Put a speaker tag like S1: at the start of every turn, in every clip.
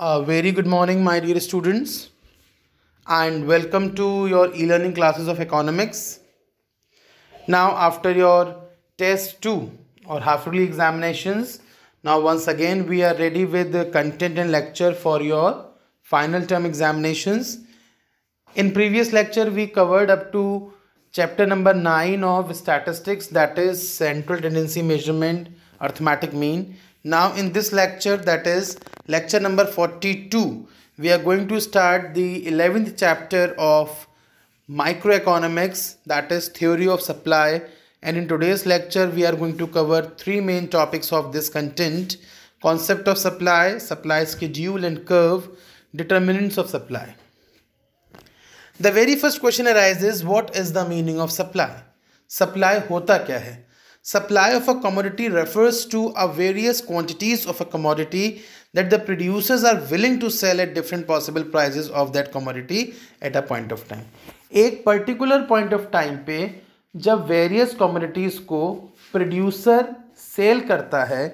S1: A very good morning, my dear students, and welcome to your e learning classes of economics. Now, after your test 2 or half yearly examinations, now once again we are ready with the content and lecture for your final term examinations. In previous lecture, we covered up to chapter number 9 of statistics that is central tendency measurement arithmetic mean now in this lecture that is lecture number 42 we are going to start the 11th chapter of microeconomics that is theory of supply and in today's lecture we are going to cover three main topics of this content concept of supply, supply schedule and curve, determinants of supply. The very first question arises what is the meaning of supply? Supply hota kya hai? Supply of a commodity refers to a various quantities of a commodity that the producers are willing to sell at different possible prices of that commodity at a point of time. एक particular point of time पे जब various communities को producer sell करता है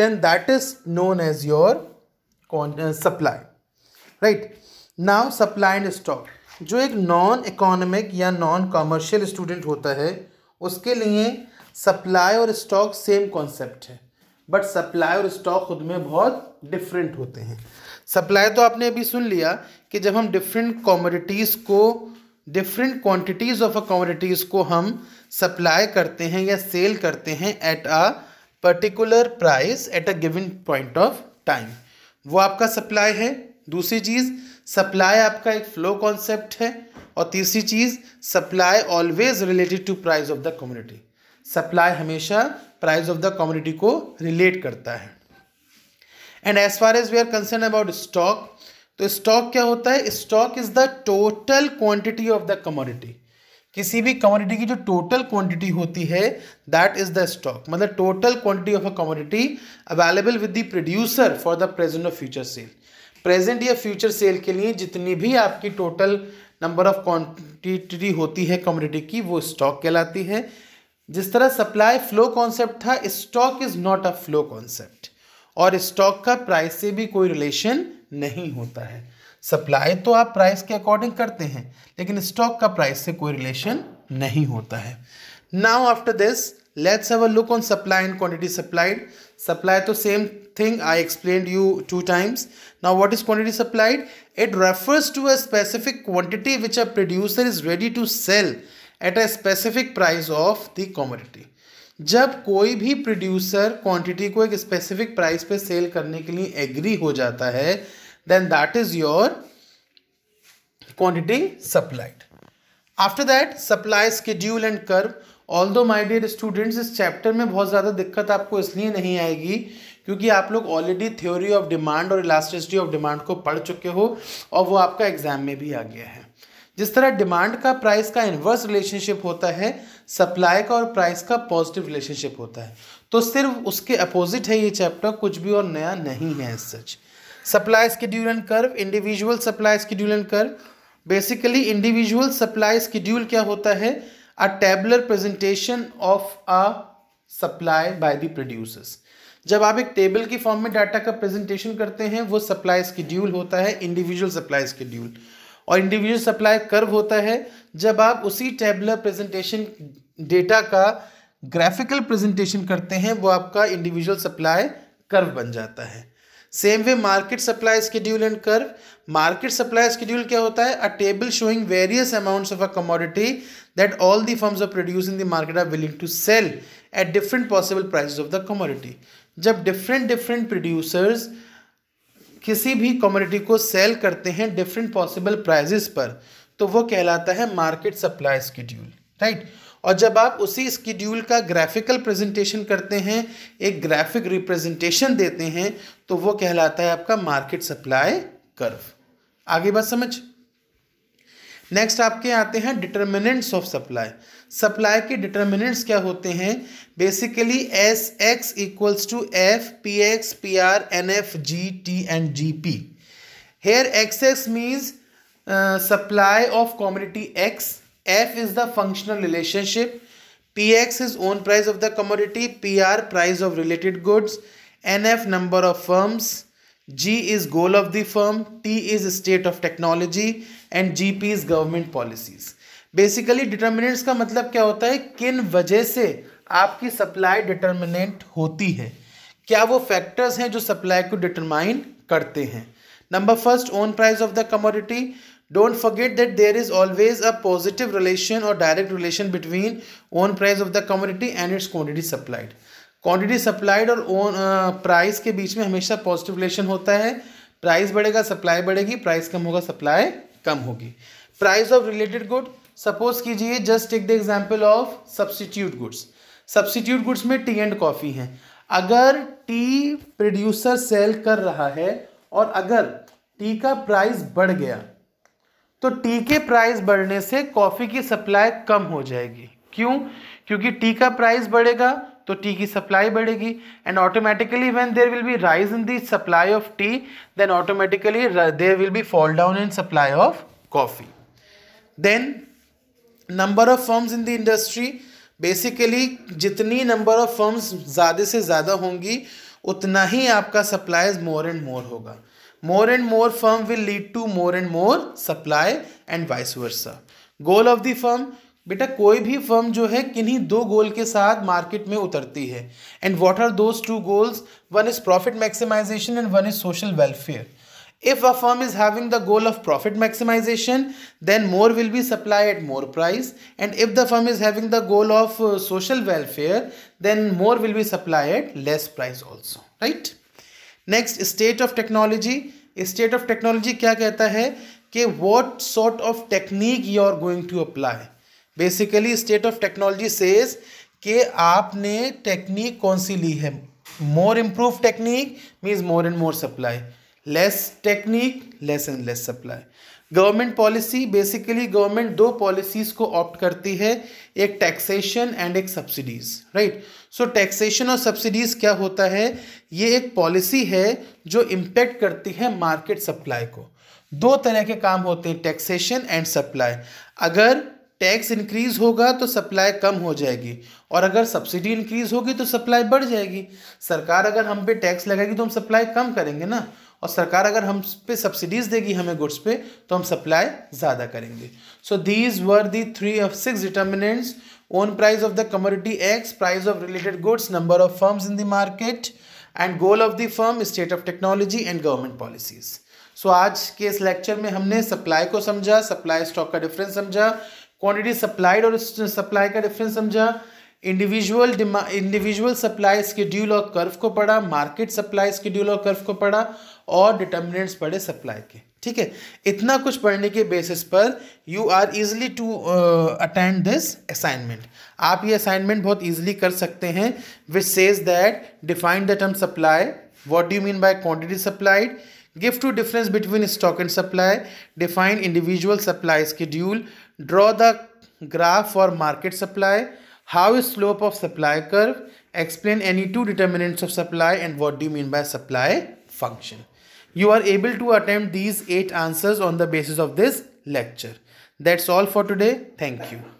S1: then that is known as your supply right now supply and stock जो एक non economic या non commercial student होता है उसके लिए सप्लाई और स्टॉक सेम कॉन्सेप्ट है बट सप्लाई और स्टॉक खुद में बहुत डिफरेंट होते हैं सप्लाई तो आपने अभी सुन लिया कि जब हम डिफरेंट कॉमोडिटीज़ को different quantities of a commodities को हम सप्लाई करते हैं या सेल करते हैं at a particular price at a given point of time वो आपका सप्लाई है दूसरी चीज़ सप्लाई आपका एक फ्लो कॉन्सेप्ट है और तीसरी चीज़ supply always related to price of the community supply हमेशा प्राइस ऑफ द कम्युनिटी को रिलेट करता है and as far as we are concern about stock तो स्टॉक क्या होता है stock is the total quantity of the commodity किसी भी कमोडिटी की जो टोटल क्वांटिटी होती है दैट इज द स्टॉक मतलब total quantity of a commodity available with the producer for the present और फ्यूचर सेल प्रेजेंट या फ्यूचर सेल के लिए जितनी भी आपकी टोटल नंबर ऑफ क्वांटिटी होती है कम्युनिटी की वो स्टॉक कहलाती है जिस तरह सप्लाई फ्लो कॉन्सेप्ट था stock is not a flow concept और स्टॉक का प्राइस से भी कोई रिलेशन नहीं होता है सप्लाई तो आप प्राइस के अकॉर्डिंग करते हैं लेकिन स्टॉक का प्राइस से कोई रिलेशन नहीं होता है now after this let's have a look on supply and quantity supplied supply तो same thing I explained you two times. Now what is quantity supplied? It refers to a specific quantity which a producer is ready to sell at a specific price of the commodity. जब कोई भी producer quantity को एक specific price पे cell करने के लिए agree हो जाता है then that is your quantity supplied after that supply schedule and curve all दो माई डियर स्टूडेंट्स इस चैप्टर में बहुत ज़्यादा दिक्कत आपको इसलिए नहीं आएगी क्योंकि आप लोग ऑलरेडी थ्योरी ऑफ डिमांड और इलास्टिसिटी ऑफ डिमांड को पढ़ चुके हो और वो आपका एग्जाम में भी आ गया है जिस तरह डिमांड का प्राइस का इन्वर्स रिलेशनशिप होता है सप्लाई का और प्राइस का पॉजिटिव रिलेशनशिप होता है तो सिर्फ उसके अपोजिट है ये चैप्टर कुछ भी और नया नहीं है as such supply schedule and curve individual supply schedule and curve basically individual supply schedule क्या होता है a tabular presentation of a supply by the producers जब आप एक टेबल की फॉर्म में डाटा का प्रेजेंटेशन करते हैं वो सप्लाई स्केड्यूल होता है इंडिविजुअल सप्लाई स्केड्यूल और इंडिविजुअल सप्लाई कर्व होता है जब आप उसी टेबलर प्रेजेंटेशन डेटा का ग्राफिकल प्रेजेंटेशन करते हैं वो आपका इंडिविजुअल सप्लाई कर्व बन जाता है same way market supply schedule and curve market supply schedule क्या होता है a table showing various amounts of a commodity that all the firms of produce in the market are willing to sell at different possible price of the commodity जब different different producers किसी भी commodity को cell करते हैं different possible prices पर तो वो कहलाता है मार्केट सप्लाई स्कीड्यूल राइट और जब आप उसी स्कीड्यूल का ग्राफिकल प्रेजेंटेशन करते हैं एक ग्राफिक रिप्रेजेंटेशन देते हैं तो वो कहलाता है आपका मार्केट सप्लाई कर्व आगे बात समझ नेक्स्ट आपके आते हैं डिटर्मिनेंट्स ऑफ सप्लाई सप्लाई के डिटर्मिनेंट्स क्या होते हैं basically S X equals to F P X P R N F G T and G P here X X means supply of commodity X F is the functional relationship P X is own price of the commodity P R price of related goods N F number of firms G is goal of the firm, T is state of technology and GP is government policies. Basically determinants का मतलब क्या होता है किन वजह से आपकी supply determinant होती है क्या वो फैक्टर्स हैं जो सप्लाई को डिटरमाइन करते हैं number first own price of the commodity don't forget that there is always a positive relation और direct relation between own price of the commodity and its quantity supplied quantity supplied और own price uh, के बीच में हमेशा positive relation होता है price बढ़ेगा supply बढ़ेगी price कम होगा सप्लाई कम होगी price of related good suppose कीजिए just take the example of substitute goods substitute goods में टी एंड कॉफ़ी हैं अगर टी प्रोड्यूसर सेल कर रहा है और अगर टी का प्राइस बढ़ गया तो टी के प्राइस बढ़ने से कॉफ़ी की सप्लाई कम हो जाएगी क्यों क्योंकि टी का प्राइस बढ़ेगा तो टी की सप्लाई बढ़ेगी and automatically when there will be rise in the supply of tea then automatically there will be fall down in supply of coffee then number of firms in the industry basically जितनी number of firms ज़्यादा से ज़्यादा होंगी उतना ही आपका supply more and more होगा more and more firm will lead to more and more supply and vice versa goal of the firm बेटा कोई भी फर्म जो है किन्हीं दो गोल के साथ मार्केट में उतरती है and what are those two goals one is profit maximisation and one is social welfare if a firm is having the goal of profit maximisation then more will be supply at more price and if the firm is having the goal of social welfare then more will be supply at less price also right next state of technology state of technology क्या कहता है कि what sort of technique you are going to apply basically state of technology says के आपने technique कौन सी ली है more improve technique means more and more supply less technique less and less supply government policy basically government दो policies को opt करती है एक टैक्सेशन एंड एक सब्सिडीज़ राइट सो टैक्सेशन और सब्सिडीज़ क्या होता है ये एक पॉलिसी है जो इम्पैक्ट करती है मार्केट सप्लाई को दो तरह के काम होते हैं टैक्सेशन एंड सप्लाई अगर टैक्स इंक्रीज होगा तो सप्लाई कम हो जाएगी और अगर सब्सिडी इंक्रीज होगी तो सप्लाई बढ़ जाएगी सरकार अगर हम पे टैक्स लगाएगी तो हम सप्लाई कम करेंगे ना और सरकार अगर हम पे सब्सिडीज देगी हमें गुड्स पे तो हम सप्लाई ज़्यादा करेंगे so these were the three of six determinants own price of the commodity X price of related goods number of firms in the market and goal of the firm state of technology and government policies so आज के इस lecture में हमने supply को समझा supply stock का difference समझा quantity supplied और सप्लाई का डिफरेंस समझा इंडिविजुअल इंडिविजुअल सप्लाई स्केड्यूल और कर्व को पढ़ा मार्केट सप्लाई स्केड्यूल और कर्व को पढ़ा और डिटर्मिनेंट्स पढ़े सप्लाई के ठीक है इतना कुछ पढ़ने के बेसिस पर you are easily to attend this assignment आप ये असाइनमेंट बहुत ईजिली कर सकते हैं which says that define the term supply what do mean by quantity supplied गिफ्ट two difference between stock and supply define individual supply schedule Draw the graph for market supply. How is slope of supply curve? Explain any two determinants of supply and what do you mean by supply function. You are able to attempt these eight answers on the basis of this lecture. That's all for today. Thank you.